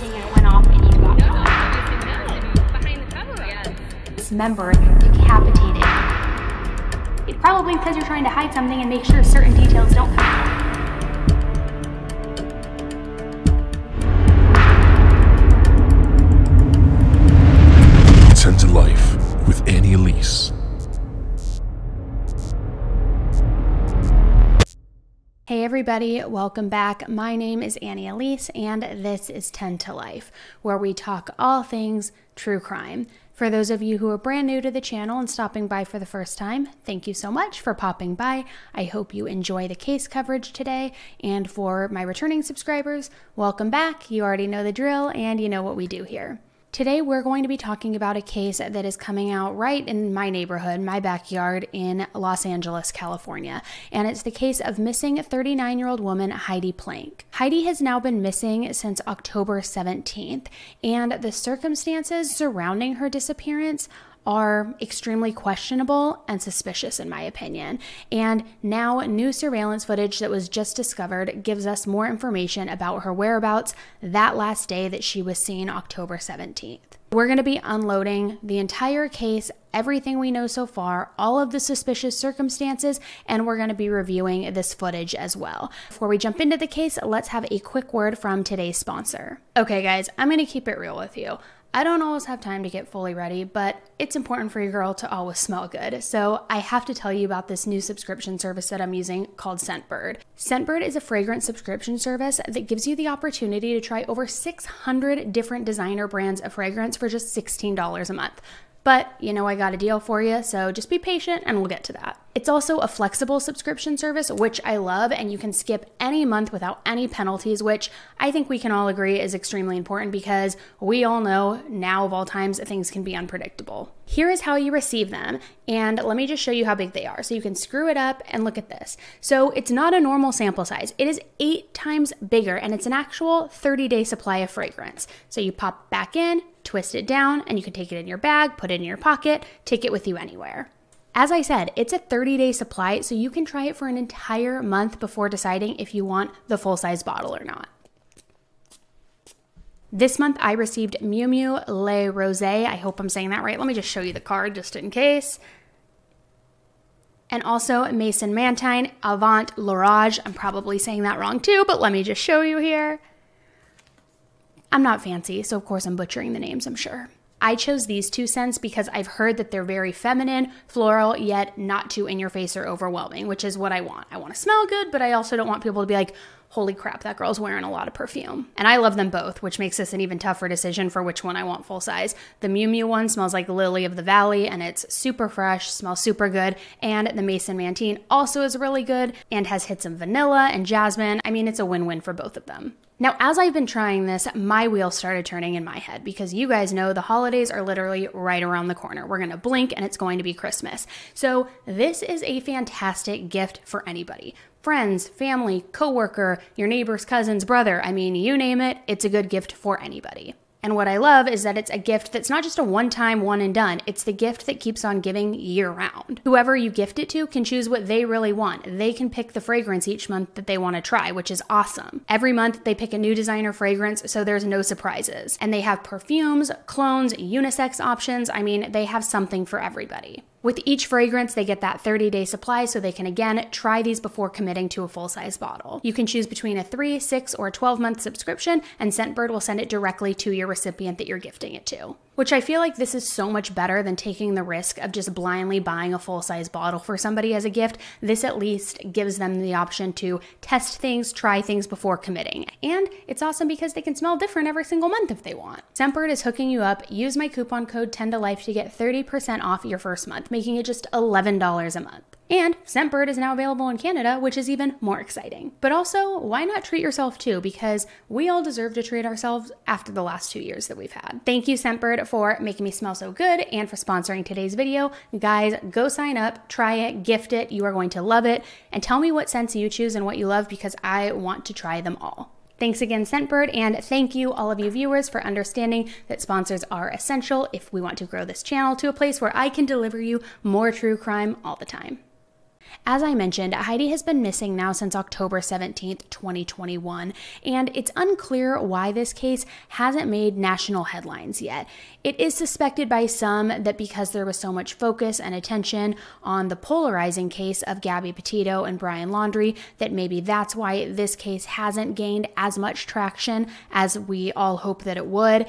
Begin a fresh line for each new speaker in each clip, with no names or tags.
and it went off and you got This member decapitated. It's probably because you're trying to hide something and make sure certain details don't come out. everybody, welcome back. My name is Annie Elise, and this is 10 to Life, where we talk all things true crime. For those of you who are brand new to the channel and stopping by for the first time, thank you so much for popping by. I hope you enjoy the case coverage today. And for my returning subscribers, welcome back. You already know the drill, and you know what we do here. Today, we're going to be talking about a case that is coming out right in my neighborhood, my backyard in Los Angeles, California. And it's the case of missing 39 year old woman Heidi Plank. Heidi has now been missing since October 17th, and the circumstances surrounding her disappearance are extremely questionable and suspicious, in my opinion. And now, new surveillance footage that was just discovered gives us more information about her whereabouts that last day that she was seen October 17th. We're going to be unloading the entire case, everything we know so far, all of the suspicious circumstances, and we're going to be reviewing this footage as well. Before we jump into the case, let's have a quick word from today's sponsor. Okay, guys, I'm going to keep it real with you. I don't always have time to get fully ready, but it's important for your girl to always smell good. So I have to tell you about this new subscription service that I'm using called Scentbird. Scentbird is a fragrance subscription service that gives you the opportunity to try over 600 different designer brands of fragrance for just $16 a month. But, you know, I got a deal for you, so just be patient and we'll get to that. It's also a flexible subscription service, which I love, and you can skip any month without any penalties, which I think we can all agree is extremely important because we all know now of all times things can be unpredictable. Here is how you receive them, and let me just show you how big they are. So you can screw it up and look at this. So it's not a normal sample size, it is eight times bigger, and it's an actual 30 day supply of fragrance. So you pop back in, twist it down, and you can take it in your bag, put it in your pocket, take it with you anywhere. As I said, it's a 30 day supply, so you can try it for an entire month before deciding if you want the full size bottle or not. This month I received Miu Miu Le Rose. I hope I'm saying that right. Let me just show you the card just in case. And also Mason Mantine Avant L'Orage. I'm probably saying that wrong too, but let me just show you here. I'm not fancy, so of course I'm butchering the names, I'm sure. I chose these two scents because I've heard that they're very feminine, floral, yet not too in your face or overwhelming, which is what I want. I want to smell good, but I also don't want people to be like, holy crap, that girl's wearing a lot of perfume. And I love them both, which makes this an even tougher decision for which one I want full size. The Miu Miu one smells like Lily of the Valley and it's super fresh, smells super good. And the Mason Mantine also is really good and has hits of vanilla and jasmine. I mean, it's a win win for both of them. Now, as I've been trying this, my wheels started turning in my head because you guys know the holidays are literally right around the corner. We're gonna blink and it's going to be Christmas. So, this is a fantastic gift for anybody friends, family, coworker, your neighbor's cousin's brother. I mean, you name it, it's a good gift for anybody. And what I love is that it's a gift that's not just a one time, one and done. It's the gift that keeps on giving year round. Whoever you gift it to can choose what they really want. They can pick the fragrance each month that they want to try, which is awesome. Every month, they pick a new designer fragrance, so there's no surprises. And they have perfumes, clones, unisex options. I mean, they have something for everybody. With each fragrance, they get that 30 day supply so they can again try these before committing to a full size bottle. You can choose between a 3, 6, or 12 month subscription, and Scentbird will send it directly to your recipient that you're gifting it to. Which I feel like this is so much better than taking the risk of just blindly buying a full size bottle for somebody as a gift. This at least gives them the option to test things, try things before committing. And it's awesome because they can smell different every single month if they want. Scentbird is hooking you up. Use my coupon code 10 to life to get 30% off your first month, making it just $11 a month. And Scentbird is now available in Canada, which is even more exciting. But also, why not treat yourself too? Because we all deserve to treat ourselves after the last two years that we've had. Thank you, Scentbird, for making me smell so good and for sponsoring today's video. Guys, go sign up, try it, gift it. You are going to love it. And tell me what scents you choose and what you love because I want to try them all. Thanks again, Scentbird, and thank you, all of you viewers, for understanding that sponsors are essential if we want to grow this channel to a place where I can deliver you more true crime all the time. As I mentioned, Heidi has been missing now since October 17, 2021, and it's unclear why this case hasn't made national headlines yet. It is suspected by some that because there was so much focus and attention on the polarizing case of Gabby Petito and Brian Laundrie, that maybe that's why this case hasn't gained as much traction as we all hope that it would.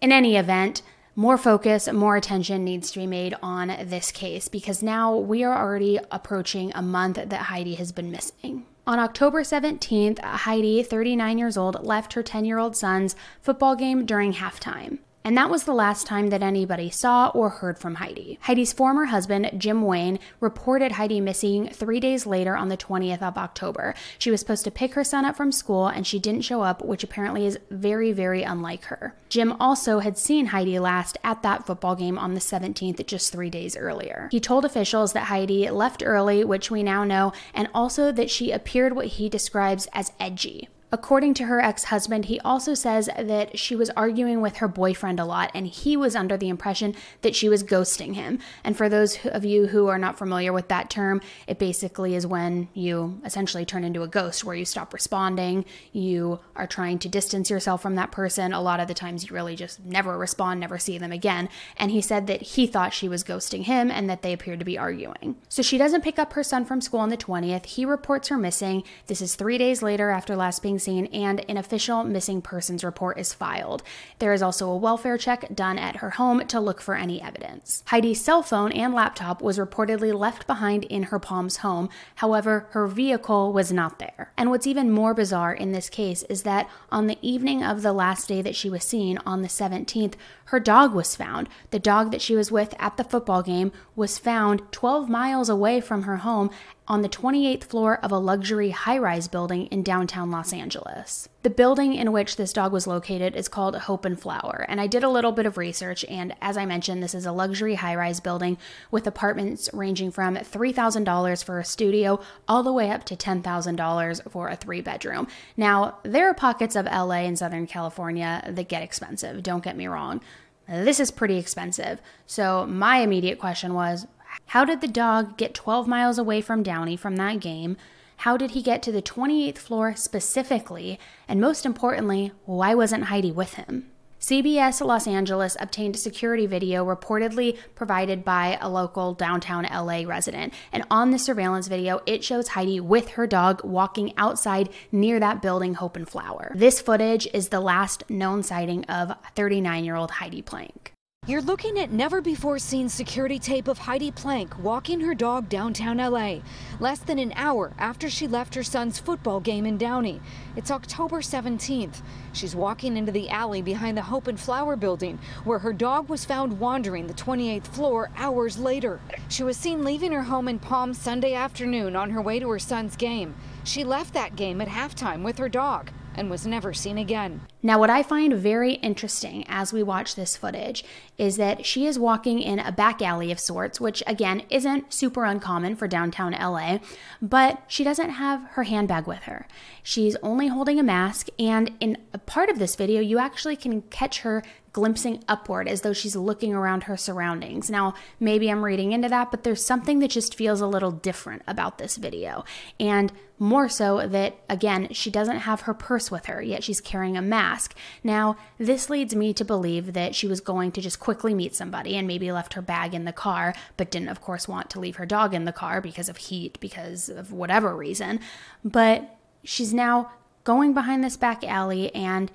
In any event, more focus, more attention needs to be made on this case because now we are already approaching a month that Heidi has been missing. On October 17th, Heidi, 39 years old, left her 10 year old son's football game during halftime. And that was the last time that anybody saw or heard from Heidi. Heidi's former husband, Jim Wayne, reported Heidi missing three days later on the 20th of October. She was supposed to pick her son up from school and she didn't show up, which apparently is very, very unlike her. Jim also had seen Heidi last at that football game on the 17th, just three days earlier. He told officials that Heidi left early, which we now know, and also that she appeared what he describes as edgy. According to her ex husband, he also says that she was arguing with her boyfriend a lot and he was under the impression that she was ghosting him. And for those of you who are not familiar with that term, it basically is when you essentially turn into a ghost where you stop responding, you are trying to distance yourself from that person. A lot of the times you really just never respond, never see them again. And he said that he thought she was ghosting him and that they appeared to be arguing. So she doesn't pick up her son from school on the 20th. He reports her missing. This is three days later after last being scene and an official missing persons report is filed. There is also a welfare check done at her home to look for any evidence. Heidi's cell phone and laptop was reportedly left behind in her Palms home. However, her vehicle was not there. And what's even more bizarre in this case is that on the evening of the last day that she was seen, on the 17th, her dog was found. The dog that she was with at the football game was found 12 miles away from her home on the 28th floor of a luxury high rise building in downtown Los Angeles. Angeles. The building in which this dog was located is called Hope and Flower, and I did a little bit of research. And as I mentioned, this is a luxury high rise building with apartments ranging from $3,000 for a studio all the way up to $10,000 for a three bedroom. Now, there are pockets of LA and Southern California that get expensive, don't get me wrong. This is pretty expensive. So, my immediate question was how did the dog get 12 miles away from Downey from that game? How did he get to the 28th floor specifically? And most importantly, why wasn't Heidi with him? CBS Los Angeles obtained a security video reportedly provided by a local downtown LA resident. And on the surveillance video, it shows Heidi with her dog walking outside near that building, Hope and Flower. This footage is the last known sighting of 39 year old Heidi Plank. You're looking at never before seen security tape of Heidi Plank walking her dog downtown LA, less than an hour after she left her son's football game in Downey. It's October 17th. She's walking into the alley behind the Hope and Flower building where her dog was found wandering the 28th floor hours later. She was seen leaving her home in Palm Sunday afternoon on her way to her son's game. She left that game at halftime with her dog and was never seen again. Now, what I find very interesting as we watch this footage is that she is walking in a back alley of sorts, which again isn't super uncommon for downtown LA, but she doesn't have her handbag with her. She's only holding a mask, and in a part of this video, you actually can catch her glimpsing upward as though she's looking around her surroundings. Now, maybe I'm reading into that, but there's something that just feels a little different about this video. And more so that, again, she doesn't have her purse with her, yet she's carrying a mask ask. Now, this leads me to believe that she was going to just quickly meet somebody and maybe left her bag in the car, but didn't, of course, want to leave her dog in the car because of heat, because of whatever reason. But she's now going behind this back alley and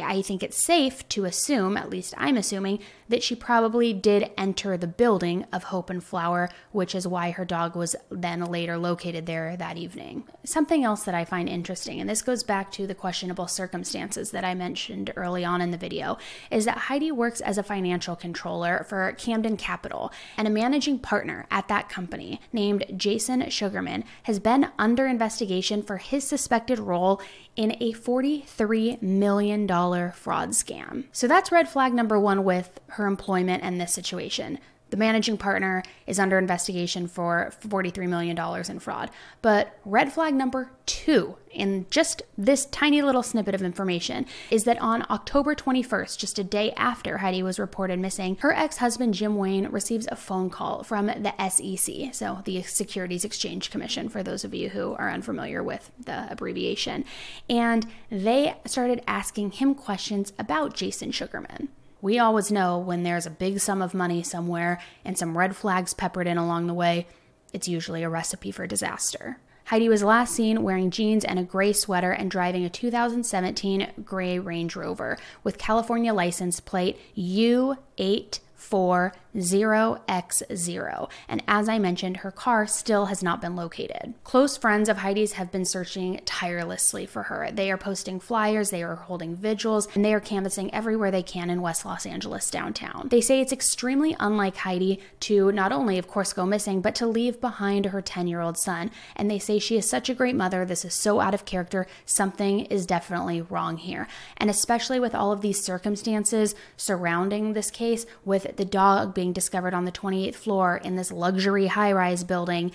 I think it's safe to assume, at least I'm assuming, that she probably did enter the building of Hope and Flower, which is why her dog was then later located there that evening. Something else that I find interesting, and this goes back to the questionable circumstances that I mentioned early on in the video, is that Heidi works as a financial controller for Camden Capital, and a managing partner at that company named Jason Sugarman has been under investigation for his suspected role in a $43 million fraud scam. So that's red flag number one with her employment and this situation. The managing partner is under investigation for $43 million in fraud. But red flag number two in just this tiny little snippet of information is that on October 21st, just a day after Heidi was reported missing, her ex husband Jim Wayne receives a phone call from the SEC, so the Securities Exchange Commission, for those of you who are unfamiliar with the abbreviation. And they started asking him questions about Jason Sugarman. We always know when there's a big sum of money somewhere and some red flags peppered in along the way, it's usually a recipe for disaster. Heidi was last seen wearing jeans and a gray sweater and driving a 2017 gray Range Rover with California license plate u 84 0x0. And as I mentioned, her car still has not been located. Close friends of Heidi's have been searching tirelessly for her. They are posting flyers, they are holding vigils, and they are canvassing everywhere they can in West Los Angeles downtown. They say it's extremely unlike Heidi to not only, of course, go missing, but to leave behind her 10 year old son. And they say she is such a great mother. This is so out of character. Something is definitely wrong here. And especially with all of these circumstances surrounding this case, with the dog being discovered on the 28th floor in this luxury high rise building,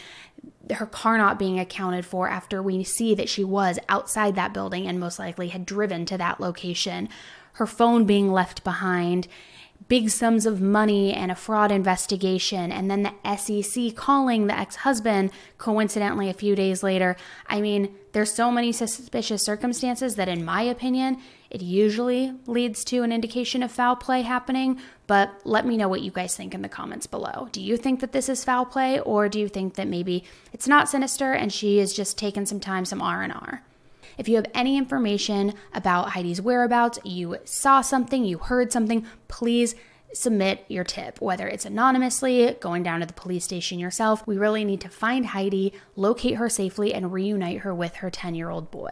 her car not being accounted for after we see that she was outside that building and most likely had driven to that location, her phone being left behind, big sums of money and a fraud investigation, and then the SEC calling the ex husband coincidentally a few days later. I mean, there's so many suspicious circumstances that, in my opinion, it usually leads to an indication of foul play happening. But let me know what you guys think in the comments below. Do you think that this is foul play, or do you think that maybe it's not sinister and she is just taking some time, some R and R? If you have any information about Heidi's whereabouts, you saw something, you heard something, please submit your tip, whether it's anonymously, going down to the police station yourself. We really need to find Heidi, locate her safely, and reunite her with her 10 year old boy.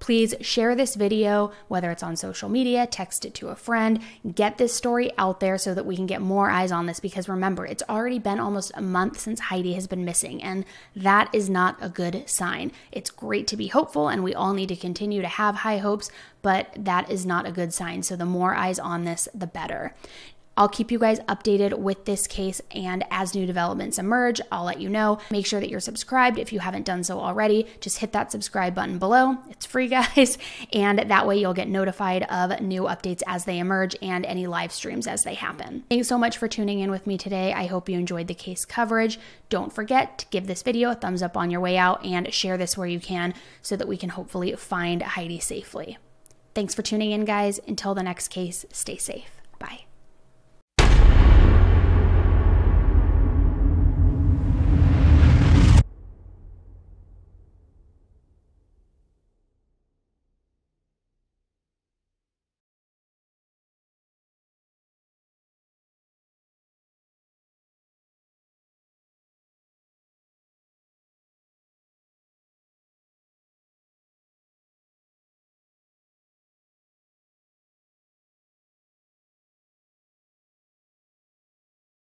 Please share this video, whether it's on social media, text it to a friend, get this story out there so that we can get more eyes on this because remember, it's already been almost a month since Heidi has been missing, and that is not a good sign. It's great to be hopeful, and we all need to continue to have high hopes, but that is not a good sign. So the more eyes on this, the better. I'll keep you guys updated with this case, and as new developments emerge, I'll let you know. Make sure that you're subscribed if you haven't done so already. Just hit that subscribe button below. It's free, guys, and that way you'll get notified of new updates as they emerge and any live streams as they happen. Thanks so much for tuning in with me today. I hope you enjoyed the case coverage. Don't forget to give this video a thumbs up on your way out and share this where you can so that we can hopefully find Heidi safely. Thanks for tuning in, guys. Until the next case, stay safe.